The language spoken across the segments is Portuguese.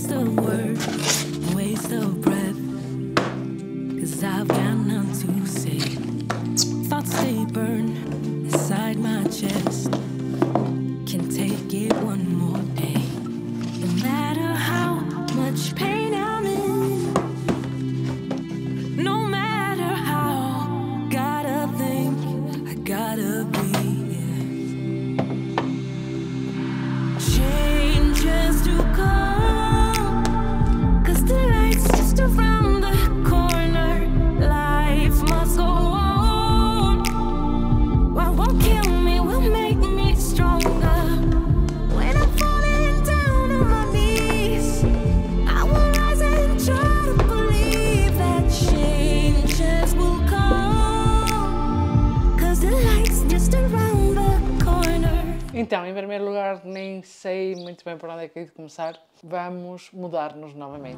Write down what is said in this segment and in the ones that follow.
waste of words, waste of breath. Cause I've sei muito bem por onde é que hei de começar, vamos mudar-nos novamente.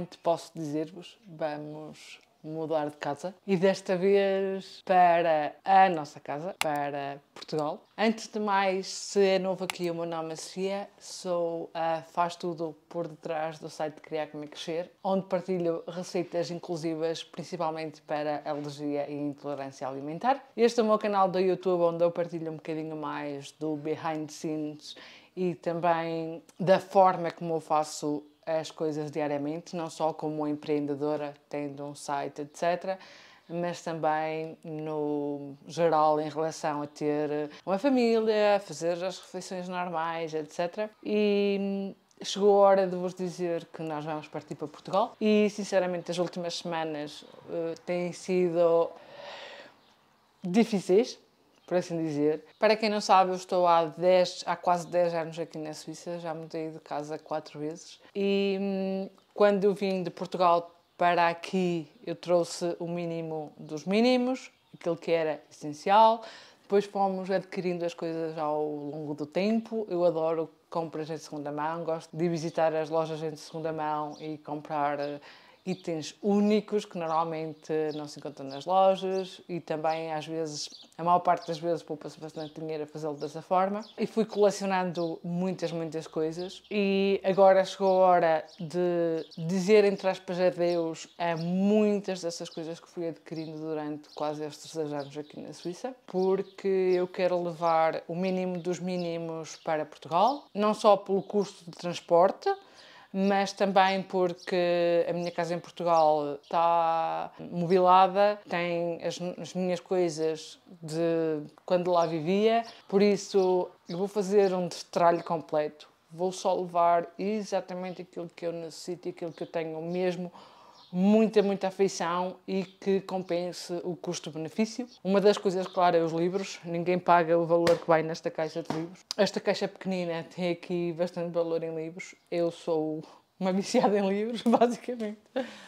finalmente posso dizer-vos: vamos mudar de casa e desta vez para a nossa casa, para Portugal. Antes de mais, se é novo aqui, o meu nome é Cia, sou a ah, Faz Tudo por detrás do site Criar Como é Crescer, onde partilho receitas inclusivas principalmente para alergia e intolerância alimentar. Este é o meu canal do YouTube, onde eu partilho um bocadinho mais do behind the scenes e também da forma como eu faço as coisas diariamente, não só como empreendedora, tendo um site, etc., mas também no geral em relação a ter uma família, a fazer as refeições normais, etc. E chegou a hora de vos dizer que nós vamos partir para Portugal e, sinceramente, as últimas semanas uh, têm sido difíceis por assim dizer. Para quem não sabe, eu estou há 10, há quase 10 anos aqui na Suíça, já mudei de casa quatro vezes. E hum, quando eu vim de Portugal para aqui, eu trouxe o mínimo dos mínimos, aquilo que era essencial. Depois fomos adquirindo as coisas ao longo do tempo. Eu adoro compras em segunda mão, gosto de visitar as lojas em segunda mão e comprar eh, itens únicos que normalmente não se encontram nas lojas e também às vezes, a maior parte das vezes poupa-se bastante dinheiro a fazê-lo dessa forma e fui colecionando muitas, muitas coisas e agora chegou a hora de dizer entre aspas adeus a muitas dessas coisas que fui adquirindo durante quase estes dois anos aqui na Suíça porque eu quero levar o mínimo dos mínimos para Portugal, não só pelo custo de transporte mas também porque a minha casa em Portugal está mobilada, tem as, as minhas coisas de quando lá vivia, por isso eu vou fazer um destralho completo. Vou só levar exatamente aquilo que eu necessito, aquilo que eu tenho mesmo muita, muita afeição e que compense o custo-benefício. Uma das coisas, claro, é os livros. Ninguém paga o valor que vai nesta caixa de livros. Esta caixa pequenina tem aqui bastante valor em livros. Eu sou uma viciada em livros, basicamente.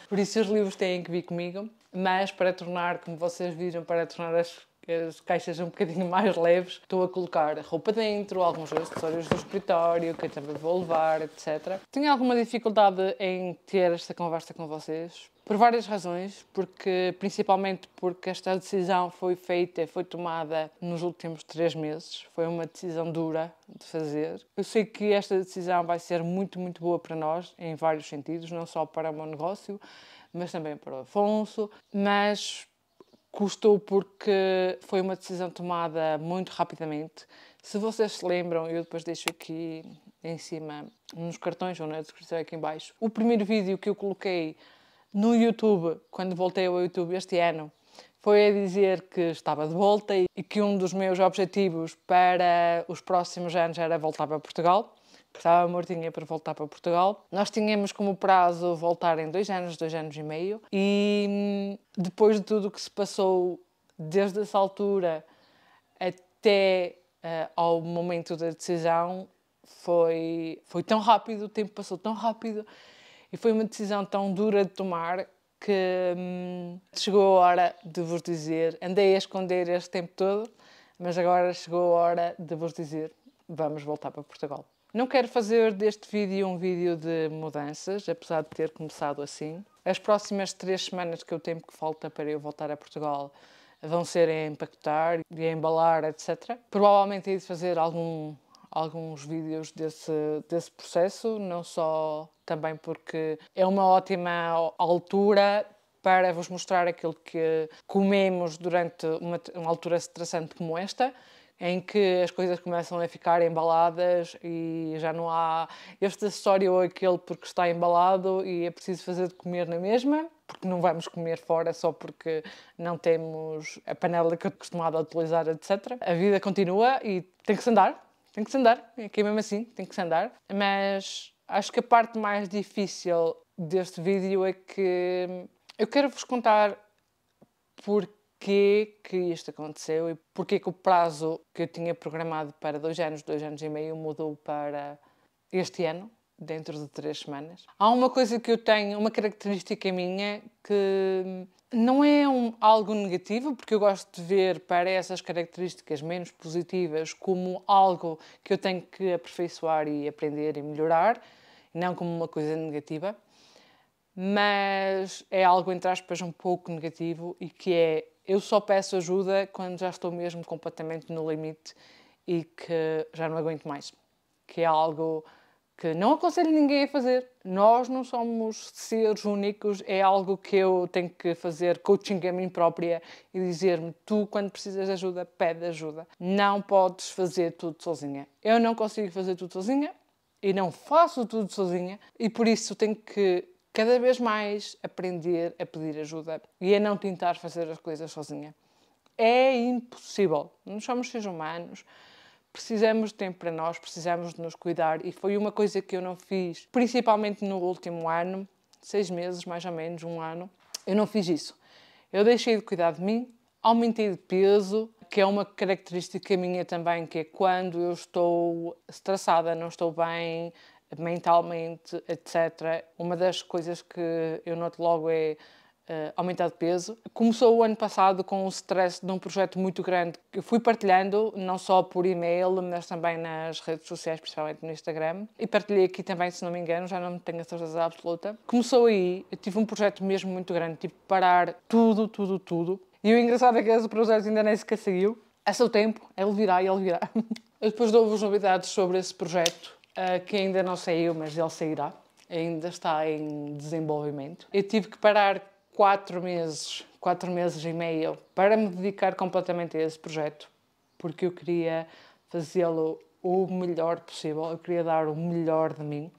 Por isso os livros têm que vir comigo, mas para tornar, como vocês viram, para tornar as as caixas um bocadinho mais leves, estou a colocar roupa dentro, alguns acessórios do escritório que eu também vou levar, etc. Tenho alguma dificuldade em ter esta conversa com vocês, por várias razões, porque principalmente porque esta decisão foi feita, foi tomada nos últimos três meses. Foi uma decisão dura de fazer. Eu sei que esta decisão vai ser muito, muito boa para nós, em vários sentidos, não só para o meu negócio, mas também para o Afonso. Mas Custou porque foi uma decisão tomada muito rapidamente. Se vocês se lembram, eu depois deixo aqui em cima nos cartões ou na descrição aqui embaixo. o primeiro vídeo que eu coloquei no YouTube, quando voltei ao YouTube este ano, foi a dizer que estava de volta e que um dos meus objetivos para os próximos anos era voltar para Portugal estava mortinha para voltar para Portugal. Nós tínhamos como prazo voltar em dois anos, dois anos e meio, e hum, depois de tudo o que se passou desde essa altura até uh, ao momento da decisão, foi, foi tão rápido, o tempo passou tão rápido e foi uma decisão tão dura de tomar que hum, chegou a hora de vos dizer. Andei a esconder este tempo todo, mas agora chegou a hora de vos dizer: vamos voltar para Portugal. Não quero fazer deste vídeo um vídeo de mudanças, apesar de ter começado assim. As próximas três semanas, que é o tempo que falta para eu voltar a Portugal, vão ser a empacotar e a embalar, etc. Provavelmente hei de fazer algum, alguns vídeos desse, desse processo, não só também porque é uma ótima altura para vos mostrar aquilo que comemos durante uma, uma altura estressante como esta em que as coisas começam a ficar embaladas e já não há este acessório ou aquele porque está embalado e é preciso fazer de comer na mesma, porque não vamos comer fora só porque não temos a panela que eu costumava utilizar, etc. A vida continua e tem que se andar, tem que se andar, aqui é mesmo assim, tem que se andar. Mas acho que a parte mais difícil deste vídeo é que eu quero vos contar porque porquê que isto aconteceu e porquê que o prazo que eu tinha programado para dois anos, dois anos e meio, mudou para este ano, dentro de três semanas. Há uma coisa que eu tenho, uma característica minha que não é um, algo negativo, porque eu gosto de ver para essas características menos positivas como algo que eu tenho que aperfeiçoar e aprender e melhorar, não como uma coisa negativa. Mas é algo, entre aspas, um pouco negativo e que é eu só peço ajuda quando já estou mesmo completamente no limite e que já não aguento mais. Que é algo que não aconselho ninguém a fazer. Nós não somos seres únicos, é algo que eu tenho que fazer coaching a mim própria e dizer-me: tu, quando precisas de ajuda, pede ajuda. Não podes fazer tudo sozinha. Eu não consigo fazer tudo sozinha e não faço tudo sozinha e por isso tenho que cada vez mais aprender a pedir ajuda e a não tentar fazer as coisas sozinha. É impossível. Nós somos seres humanos, precisamos de tempo para nós, precisamos de nos cuidar e foi uma coisa que eu não fiz, principalmente no último ano, seis meses mais ou menos, um ano, eu não fiz isso. Eu deixei de cuidar de mim, aumentei de peso, que é uma característica minha também, que é quando eu estou estressada, não estou bem, mentalmente, etc. Uma das coisas que eu noto logo é uh, aumentar de peso. Começou o ano passado com o stress de um projeto muito grande que fui partilhando, não só por e-mail, mas também nas redes sociais, principalmente no Instagram. E partilhei aqui também, se não me engano, já não tenho a certeza absoluta. Começou aí, eu tive um projeto mesmo muito grande, tive tipo, que parar tudo, tudo, tudo. E o engraçado é que esse projeto ainda nem sequer saiu. É seu tempo, ele virá e ele virá. Eu depois dou-vos novidades sobre esse projeto ah, que ainda não saiu, mas ele sairá. Ainda está em desenvolvimento. Eu tive que parar quatro meses, quatro meses e meio, para me dedicar completamente a esse projeto, porque eu queria fazê-lo o melhor possível, eu queria dar o melhor de mim.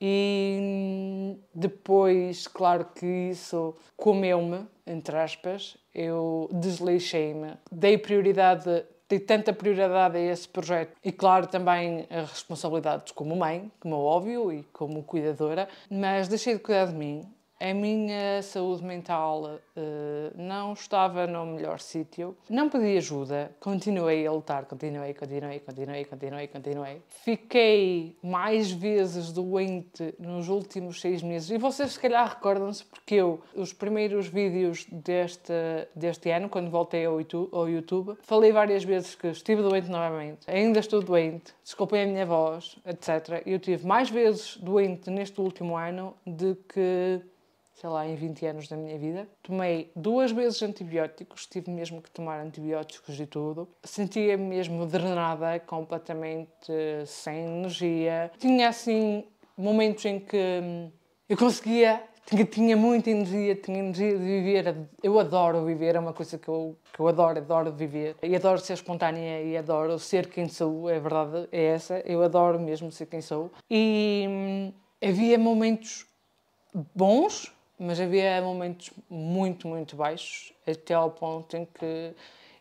E depois, claro que isso comeu-me, entre aspas, eu desleixei-me, dei prioridade dei tanta prioridade a esse projeto. E claro, também as responsabilidades como mãe, como é óbvio, e como cuidadora, mas deixei de cuidar de mim a minha saúde mental uh, não estava no melhor sítio. Não pedi ajuda, continuei a lutar, continuei, continuei, continuei, continuei, continuei. Fiquei mais vezes doente nos últimos seis meses. E vocês se calhar recordam-se porque eu, os primeiros vídeos deste, deste ano, quando voltei ao YouTube, ao YouTube, falei várias vezes que estive doente novamente, ainda estou doente, desculpem a minha voz, etc. Eu tive mais vezes doente neste último ano de que sei lá, em 20 anos da minha vida. Tomei duas vezes antibióticos, tive mesmo que tomar antibióticos e tudo. Sentia-me mesmo drenada, completamente eh, sem energia. Tinha assim momentos em que hum, eu conseguia tinha, tinha muita energia, tinha energia de viver. Eu adoro viver, é uma coisa que eu, que eu adoro, adoro viver. E adoro ser espontânea e adoro ser quem sou, é verdade, é essa. Eu adoro mesmo ser quem sou. E hum, havia momentos bons mas havia momentos muito, muito baixos, até ao ponto em que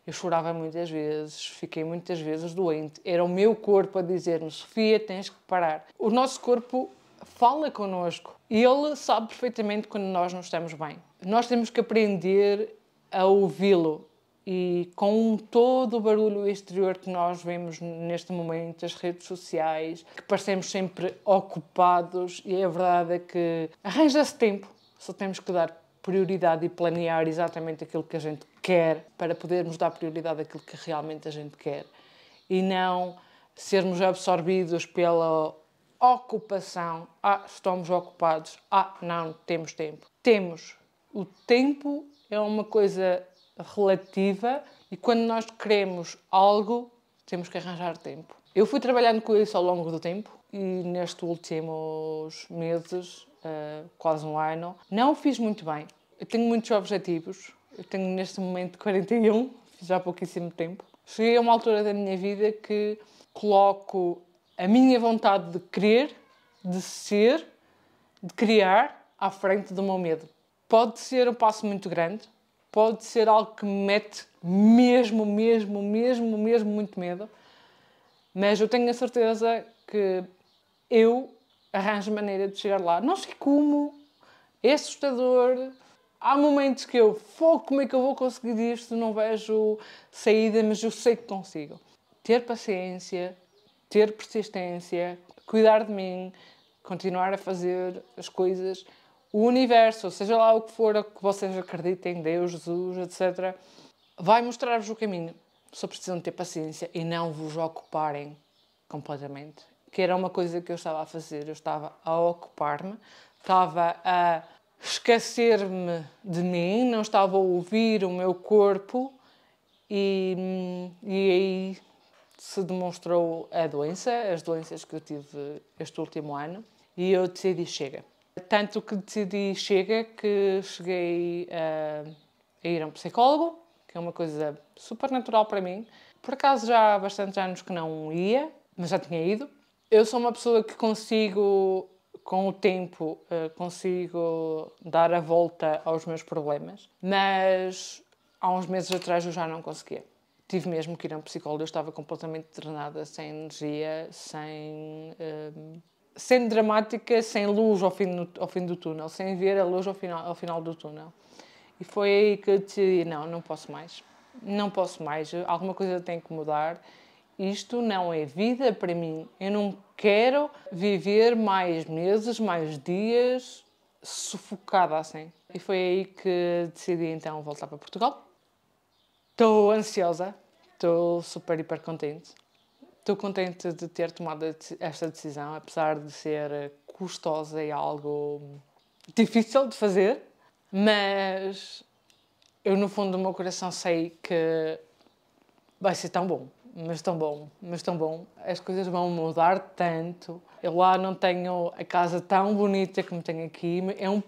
eu chorava muitas vezes, fiquei muitas vezes doente. Era o meu corpo a dizer-me: Sofia, tens que parar. O nosso corpo fala connosco e ele sabe perfeitamente quando nós não estamos bem. Nós temos que aprender a ouvi-lo e com todo o barulho exterior que nós vemos neste momento, as redes sociais, que parecemos sempre ocupados, e a verdade é que arranja-se tempo só temos que dar prioridade e planear exatamente aquilo que a gente quer para podermos dar prioridade àquilo que realmente a gente quer e não sermos absorvidos pela ocupação. Ah, estamos ocupados. Ah, não temos tempo. Temos. O tempo é uma coisa relativa e quando nós queremos algo, temos que arranjar tempo. Eu fui trabalhando com isso ao longo do tempo e nestes últimos meses uh, quase um ano. Não fiz muito bem. Eu tenho muitos objetivos. Eu tenho neste momento 41, fiz há pouquíssimo tempo. Cheguei a uma altura da minha vida que coloco a minha vontade de querer, de ser, de criar à frente do meu medo. Pode ser um passo muito grande, pode ser algo que me mete mesmo, mesmo, mesmo, mesmo muito medo, mas eu tenho a certeza que eu arranjo maneira de chegar lá. Não sei como, é assustador. Há momentos que eu fogo, como é que eu vou conseguir isto? Não vejo saída, mas eu sei que consigo. Ter paciência, ter persistência, cuidar de mim, continuar a fazer as coisas. O universo, seja lá o que for, o que vocês acreditem, Deus, Jesus, etc., vai mostrar-vos o caminho. Só precisam ter paciência e não vos ocuparem completamente que era uma coisa que eu estava a fazer. Eu estava a ocupar-me, estava a esquecer-me de mim, não estava a ouvir o meu corpo e, e aí se demonstrou a doença, as doenças que eu tive este último ano e eu decidi chega. Tanto que decidi chega que cheguei a, a ir a um psicólogo, que é uma coisa super natural para mim. Por acaso já há bastantes anos que não ia, mas já tinha ido eu sou uma pessoa que consigo, com o tempo, eh, consigo dar a volta aos meus problemas, mas há uns meses atrás eu já não conseguia. Tive mesmo que ir a um psicólogo, eu estava completamente drenada, sem energia, sem. Um, ehm, sem dramática, sem luz ao fim, do, ao fim do túnel, sem ver a luz ao final, ao final do túnel. E foi aí que eu decidi: não, não posso mais. Não posso mais. Alguma coisa tem que mudar isto não é vida para mim. Eu não quero viver mais meses, mais dias sufocada assim. E foi aí que decidi então voltar para Portugal. Estou ansiosa, estou super, hiper contente. Estou contente de ter tomado esta decisão, apesar de ser custosa e algo difícil de fazer, mas eu, no fundo do meu coração, sei que vai ser tão bom mas tão bom, mas tão bom. As coisas vão mudar tanto. Eu lá não tenho a casa tão bonita como tenho aqui, é um,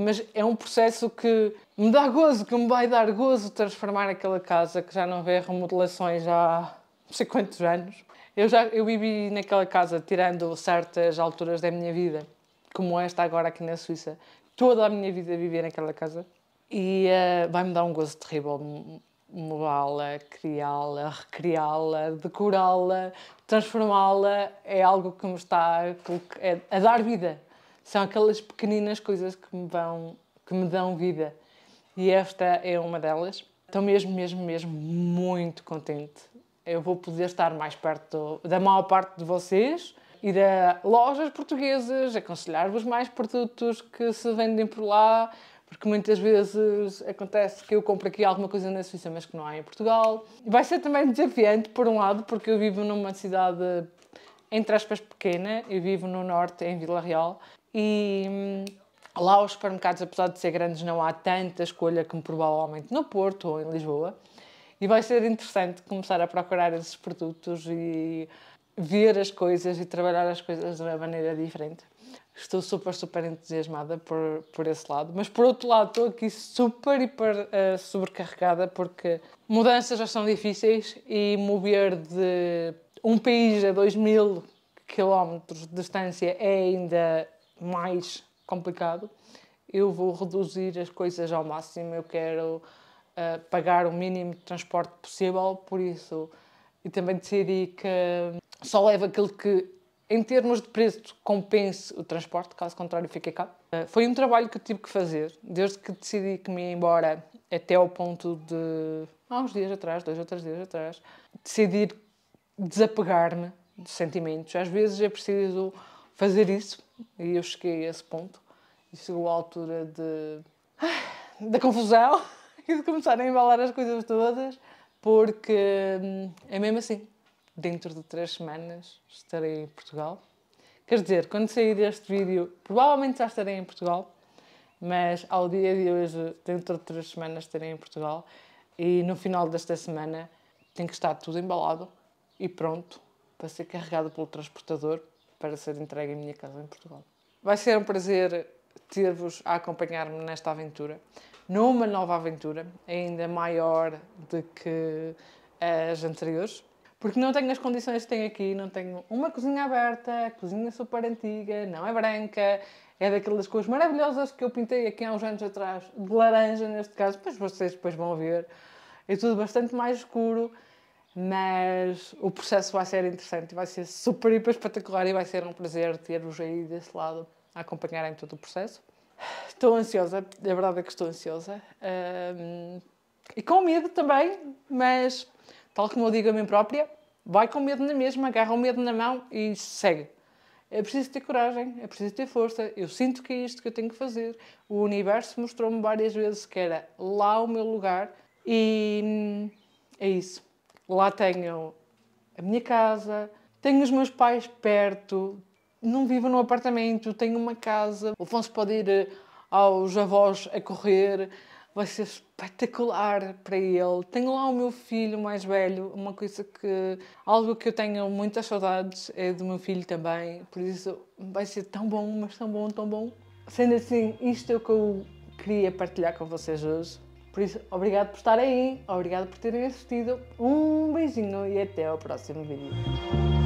mas é um processo que me dá gozo, que me vai dar gozo transformar aquela casa que já não vê remodelações há não sei quantos anos. Eu já eu vivi naquela casa tirando certas alturas da minha vida, como esta agora aqui na Suíça. Toda a minha vida vivi naquela casa e uh, vai-me dar um gozo terrível mudá-la, criá-la, recriá-la, decorá-la, transformá-la é algo que me está a, é, dar vida. São aquelas pequeninas coisas que me vão, que me dão vida. E esta é uma delas. Estou mesmo, mesmo, mesmo muito contente. Eu vou poder estar mais perto da maior parte de vocês, ir a lojas portuguesas, aconselhar-vos mais produtos que se vendem por lá, porque muitas vezes acontece que eu compro aqui alguma coisa na Suíça, mas que não há em Portugal. Vai ser também desafiante, por um lado, porque eu vivo numa cidade, entre aspas, pequena, eu vivo no norte, em Vila Real, e hum, lá os supermercados, apesar de ser grandes, não há tanta escolha como provavelmente no Porto ou em Lisboa. E vai ser interessante começar a procurar esses produtos e ver as coisas e trabalhar as coisas de uma maneira diferente estou super, super entusiasmada por, por esse lado, mas por outro lado estou aqui super, hiper uh, sobrecarregada porque mudanças já são difíceis e mover de um país a 2 mil quilómetros de distância é ainda mais complicado. Eu vou reduzir as coisas ao máximo, eu quero uh, pagar o mínimo de transporte possível, por isso. E também decidi que só levo aquilo que em termos de preço, compense o transporte, caso contrário, fiquei cá. Eh, foi um trabalho que tive que fazer, desde que decidi que me ia embora até ao ponto de, há uns dias atrás, dois ou três dias atrás, decidir desapegar-me de sentimentos. Às vezes é preciso fazer isso, e eu cheguei a esse ponto, e chegou à altura de, da confusão e de começar a embalar as coisas todas, porque hum, é mesmo assim dentro de três semanas estarei em Portugal. Quer dizer, quando sair este vídeo, provavelmente já estarei em Portugal, mas ao dia de hoje, dentro de três semanas, estarei em Portugal e no final desta semana tem que estar tudo embalado e pronto para ser carregado pelo transportador para ser entregue à minha casa em Portugal. Vai ser um prazer ter-vos a acompanhar-me nesta aventura, numa nova aventura, ainda maior do que as anteriores porque não tenho as condições que tenho aqui, não tenho uma cozinha aberta, cozinha super antiga, não é branca, é daquelas coisas maravilhosas que eu pintei aqui há uns anos atrás, de laranja neste caso, pois vocês depois vão ver. É tudo bastante mais escuro, mas o processo vai ser interessante, vai ser super hiper espetacular e vai ser um prazer ter-vos aí desse lado a acompanharem todo o processo. Estou ansiosa, a verdade é que estou ansiosa. Um, e com medo também, mas tal como eu digo a mim própria, vai com medo na mesma, agarra o medo na mão e segue. É preciso ter coragem, é preciso ter força. Eu sinto que é isto que eu tenho que fazer. O universo mostrou-me várias vezes que era lá o meu lugar e é isso. Lá tenho a minha casa, tenho os meus pais perto, não vivo num apartamento, tenho uma casa. O Afonso pode ir eh, aos avós a correr, vai ser espetacular para ele. Tenho lá o meu filho mais velho, uma coisa que. algo que eu tenho muitas saudades é do meu filho também, por isso vai ser tão bom, mas tão bom, tão bom. Sendo assim, isto é o que eu queria partilhar com vocês hoje. Por isso, obrigado por estar aí, obrigado por terem assistido. Um beijinho e até ao próximo vídeo.